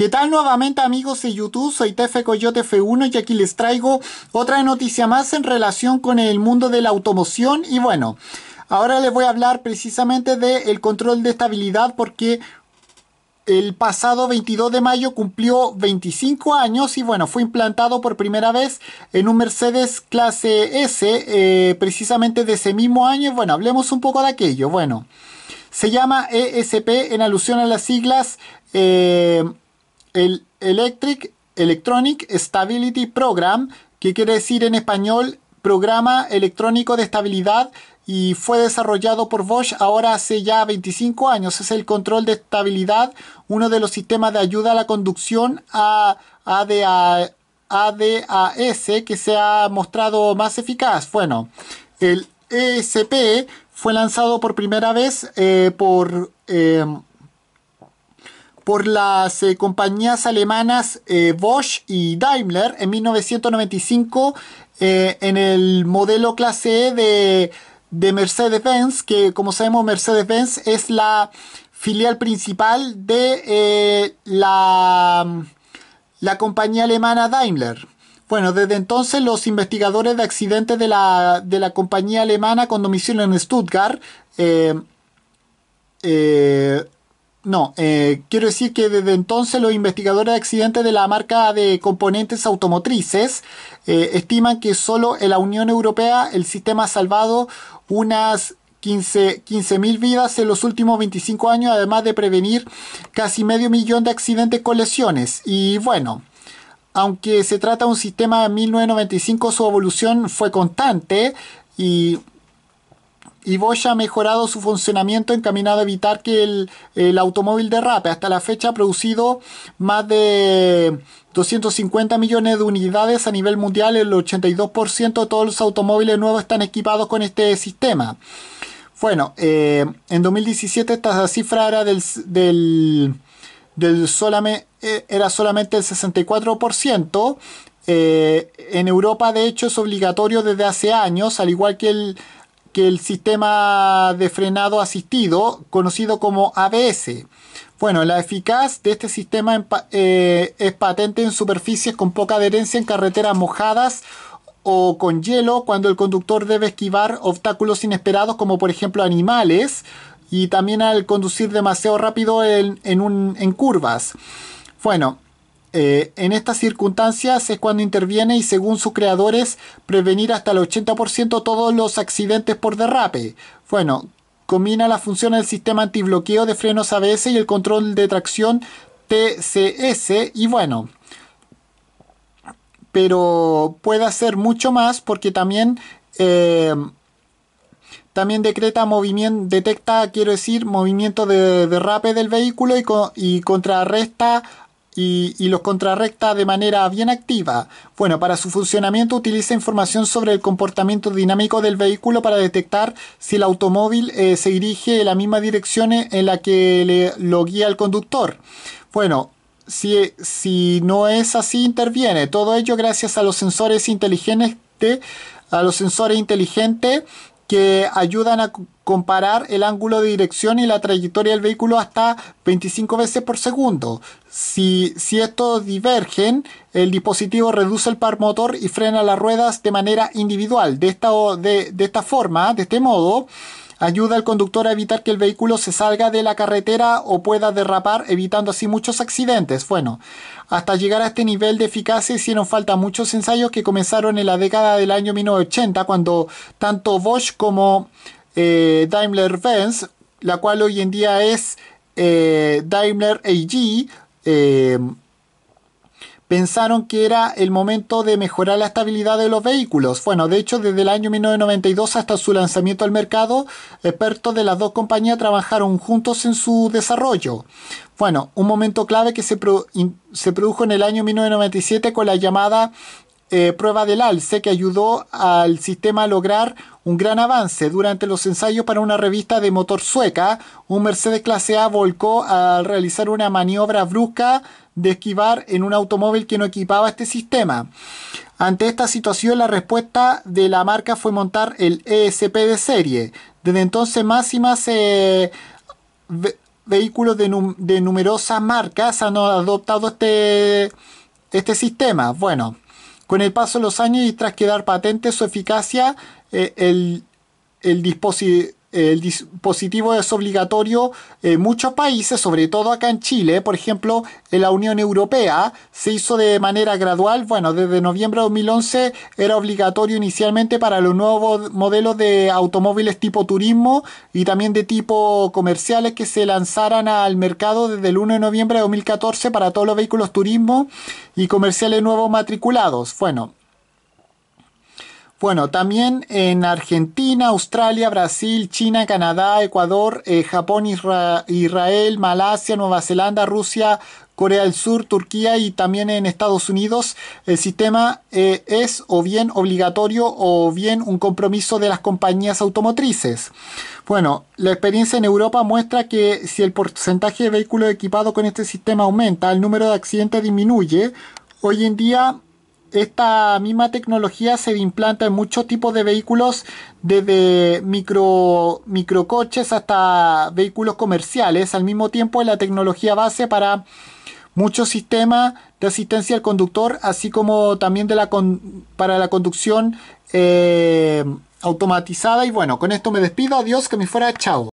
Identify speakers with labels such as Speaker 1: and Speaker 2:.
Speaker 1: ¿Qué tal nuevamente amigos de YouTube? Soy Tefe Coyote F1 y aquí les traigo otra noticia más en relación con el mundo de la automoción y bueno, ahora les voy a hablar precisamente del control de estabilidad porque el pasado 22 de mayo cumplió 25 años y bueno, fue implantado por primera vez en un Mercedes clase S eh, precisamente de ese mismo año y bueno, hablemos un poco de aquello, bueno. Se llama ESP en alusión a las siglas eh, el Electric Electronic Stability Program, que quiere decir en español Programa Electrónico de Estabilidad y fue desarrollado por Bosch ahora hace ya 25 años. Es el control de estabilidad, uno de los sistemas de ayuda a la conducción a ADAS que se ha mostrado más eficaz. Bueno, el ESP fue lanzado por primera vez eh, por... Eh, por las eh, compañías alemanas eh, Bosch y Daimler en 1995 eh, en el modelo clase E de, Mercedes-Benz, que como sabemos Mercedes-Benz es la filial principal de la, la compañía alemana Daimler. Bueno, desde entonces los investigadores de accidentes de la, de la compañía alemana con domicilio en Stuttgart no, eh, quiero decir que desde entonces los investigadores de accidentes de la marca de componentes automotrices eh, estiman que solo en la Unión Europea el sistema ha salvado unas 15.000 vidas en los últimos 25 años, además de prevenir casi medio millón de accidentes con lesiones. Y bueno, aunque se trata de un sistema de 1995, su evolución fue constante y y Bosch ha mejorado su funcionamiento encaminado a evitar que el, el automóvil derrape. Hasta la fecha ha producido más de 250 millones de unidades a nivel mundial. El 82% de todos los automóviles nuevos están equipados con este sistema. Bueno, eh, en 2017 esta cifra era del, del, eh, era solamente el 64%. Eh, en Europa, de hecho, es obligatorio desde hace años, al igual que el, que el sistema de frenado asistido, conocido como ABS. Bueno, la eficaz de este sistema eh, es patente en superficies con poca adherencia en carreteras mojadas o con hielo cuando el conductor debe esquivar obstáculos inesperados como por ejemplo animales y también al conducir demasiado rápido en, en curvas. Bueno, eh, en estas circunstancias es cuando interviene y según sus creadores prevenir hasta el 80% todos los accidentes por derrape. Bueno, combina la función del sistema antibloqueo de frenos ABS y el control de tracción TCS y bueno, pero puede hacer mucho más porque también... Eh, también decreta movimiento, detecta, quiero decir, movimiento de derrape del vehículo y, y contrarresta y, los contrarrecta de manera bien activa. Bueno, para su funcionamiento utiliza información sobre el comportamiento dinámico del vehículo para detectar si el automóvil eh, se dirige en la misma dirección en la que le, lo guía el conductor. Bueno, si, si no es así, interviene. Todo ello gracias a los sensores inteligentes a los sensores inteligentes que ayudan a comparar el ángulo de dirección y la trayectoria del vehículo hasta 25 veces por segundo. Si, si estos divergen, el dispositivo reduce el par motor y frena las ruedas de manera individual. De esta, de, de esta forma, de este modo, Ayuda al conductor a evitar que el vehículo se salga de la carretera o pueda derrapar, evitando así muchos accidentes. Bueno, hasta llegar a este nivel de eficacia hicieron falta muchos ensayos que comenzaron en la década del año 1980, cuando tanto Bosch como eh, Daimler-Benz, la cual hoy en día es eh, Daimler AG, eh, pensaron que era el momento de mejorar la estabilidad de los vehículos. Bueno, de hecho, desde el año 1992 hasta su lanzamiento al mercado, expertos de las dos compañías trabajaron juntos en su desarrollo. Bueno, un momento clave que se, produjo en el año 1997 con la llamada eh, prueba del alce que ayudó al sistema a lograr un gran avance. Durante los ensayos para una revista de motor sueca, un Mercedes clase A volcó al realizar una maniobra brusca de esquivar en un automóvil que no equipaba este sistema. Ante esta situación, la respuesta de la marca fue montar el ESP de serie. Desde entonces, más y más vehículos de, numerosas marcas han adoptado este, este sistema. Bueno, con el paso de los años y tras quedar patente su eficacia, eh, el, el dispositivo el dispositivo es obligatorio en muchos países, sobre todo acá en Chile, por ejemplo, en la Unión Europea, se hizo de manera gradual, bueno, desde noviembre de 2011 era obligatorio inicialmente para los nuevos modelos de automóviles tipo turismo y también de tipo comerciales que se lanzaran al mercado desde el 1 de noviembre de 2014 para todos los vehículos turismo y comerciales nuevos matriculados. Bueno, bueno, también en Argentina, Australia, Brasil, China, Canadá, Ecuador, eh, Japón, Israel, Malasia, Nueva Zelanda, Rusia, Corea del Sur, Turquía y también en Estados Unidos, el sistema eh, es o bien obligatorio o bien un compromiso de las compañías automotrices. Bueno, la experiencia en Europa muestra que si el porcentaje de vehículos equipados con este sistema aumenta, el número de accidentes disminuye. Hoy en día esta misma tecnología se implanta en muchos tipos de vehículos, desde micro, microcoches hasta vehículos comerciales. Al mismo tiempo, es la tecnología base para muchos sistemas de asistencia al conductor, así como también para la conducción eh, automatizada. Y bueno, con esto me despido. Adiós, que me fuera. Chao.